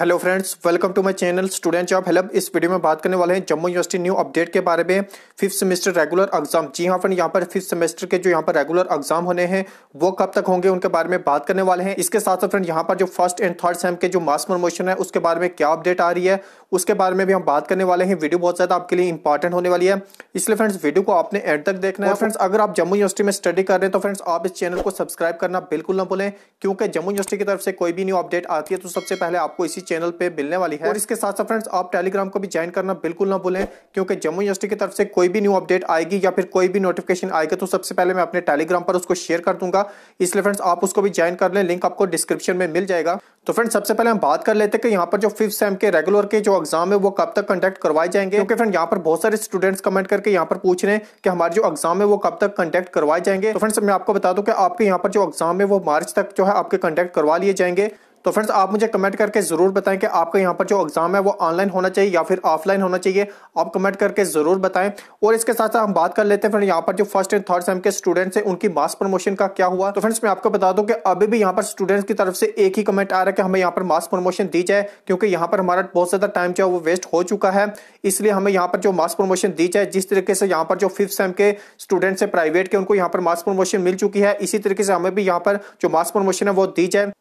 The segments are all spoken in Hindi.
hello friends welcome to my channel student job help इस वीडियो में बात करने वाले हैं जम्मू यूनिवर्सिटी न्यू अपडेट के बारे में फिफ्थ सेमेस्टर रेगुलर एग्जाम जी हाँ फ्रेंड यहाँ पर फिफ्थ सेमेस्टर के जो यहाँ पर रेगुलर एग्जाम होने हैं वो कब तक होंगे उनके बारे में बात करने वाले हैं इसके साथ साथ फ्रेंड यहाँ पर जो फर्स्ट एंड थर्ड सेम के जो मास प्रमोशन है उसके बारे में क्या अपडेट आ रही है उसके बारे में भी हम बात करने वाले हैं वीडियो बहुत ज़्यादा आपके लिए इंपॉर्टेंट होने वाली है इसलिए फ्रेंड्स वीडियो को आपने एंड तक देखना है फ्रेंड्स अगर आप जम्मू यूनिवर्सिटी में स्टडी कर रहे हैं तो फ्रेंड्स आप इस चैनल को सब्सक्राइब करना बिल्कुल ना भूलें क्योंकि जम्मू यूनिवर्सिटी की तरफ से कोई भी न्यू अपडेट आती है तो सबसे पहले आपको इसी चैनल पे मिलने वाली है और इसके साथ साथ फ्रेंड्स आप टेलीग्राम को भी ज्वाइन करना बिल्कुल ना भूलें क्योंकि जम्मू यूनिवर्सिटी की तरफ से कोई भी न्यू अपडेट आएगी या फिर कोई भी नोटिफिकेशन आएगा तो सबसे पहले मैं अपने टेलीग्राम पर उसको शेयर कर दूंगा इसलिए फ्रेंड्स आप उसको भी ज्वाइन कर लें लिंक आपको डिस्क्रिप्शन में मिल जाएगा तो फ्रेंड सबसे पहले हम बात कर लेते हैं कि यहाँ पर जो फिफ्थ सेम के रेगुलर के जो एग्जाम है वो कब तक कंडक्ट करवाए जाएंगे क्योंकि फ्रेंड यहाँ पर बहुत सारे स्टूडेंट्स कमेंट करके यहाँ पर पूछ रहे हैं कि हमारे जो एग्जाम है वो कब तक कंडक्ट करवाए जाएंगे तो फ्रेंड्स मैं आपको बता दूं कि आपके यहाँ पर जो एग्जाम है वो मार्च तक जो है आपके कंडक्ट करवा लिए जाएंगे तो फ्रेंड्स आप मुझे कमेंट करके ज़रूर बताएं कि आपका यहाँ पर जो एग्ज़ाम है वो ऑनलाइन होना चाहिए या फिर ऑफलाइन होना चाहिए आप कमेंट करके ज़रूर बताएं और इसके साथ साथ हम बात कर लेते हैं फ्रेंड यहाँ पर जो फर्स्ट एंड थर्ड सेम के स्टूडेंट्स हैं उनकी मास प्रमोशन का क्या हुआ तो फ्रेंड्स मैं आपको बता दूं कि अभी भी यहाँ पर स्टूडेंट्स की तरफ से एक ही कमेंट आ रहा है कि हमें यहाँ पर मास प्रमोशन दी जाए क्योंकि यहाँ पर हमारा बहुत ज़्यादा टाइम जो है वो वेस्ट हो चुका है इसलिए हमें यहाँ पर जो मास प्रमोशन दी जाए जिस तरीके से यहाँ पर जो फिफ्थ सेम के स्टूडेंट्स हैं प्राइवेट के उनको यहाँ पर मास प्रमोशन मिल चुकी है इसी तरीके से हमें भी यहाँ पर जो मास प्रमोशन है वो दी जाए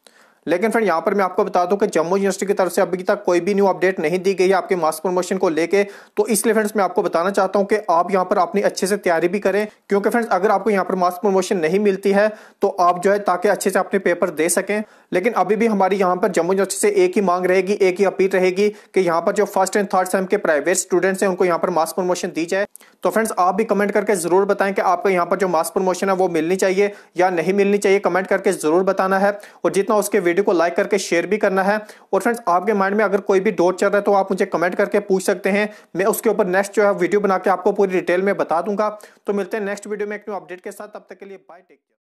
लेकिन फ्रेंड यहाँ पर मैं आपको बता दूं कि जम्मू यूनिवर्सिटी की तरफ से अभी तक कोई भी न्यू अपडेट नहीं दी गई है आपके मास प्रमोशन को लेके तो इसलिए फ्रेंड्स मैं आपको बताना चाहता हूँ कि आप यहाँ पर अपनी अच्छे से तैयारी भी करें क्योंकि फ्रेंड्स अगर आपको यहाँ पर मास प्रमोशन नहीं मिलती है तो आप जो है ताकि अच्छे से अपने पेपर दे सकें लेकिन अभी भी हमारी यहाँ पर जम्मू यूनिवर्सिटी से एक ही मांग रहेगी एक ही अपील रहेगी कि यहाँ पर जो फर्स्ट एंड थर्ड सेम के प्राइवेट स्टूडेंट्स हैं उनको यहाँ पर मास प्रमोशन दी जाए तो फ्रेंड्स आप भी कमेंट करके जरूर बताएं कि आपको यहाँ पर जो मास प्रमोशन है वो मिलनी चाहिए या नहीं मिलनी चाहिए कमेंट करके जरूर बताना है और जितना उसके वीडियो वीडियो को लाइक करके शेयर भी करना है और फ्रेंड्स आपके माइंड में अगर कोई भी डोट चल रहा है तो आप मुझे कमेंट करके पूछ सकते हैं मैं उसके ऊपर नेक्स्ट जो है वीडियो बना के आपको पूरी डिटेल में बता दूंगा तो मिलते हैं नेक्स्ट वीडियो में एक न्यू अपडेट के साथ तब तक के लिए बाय टेक केयर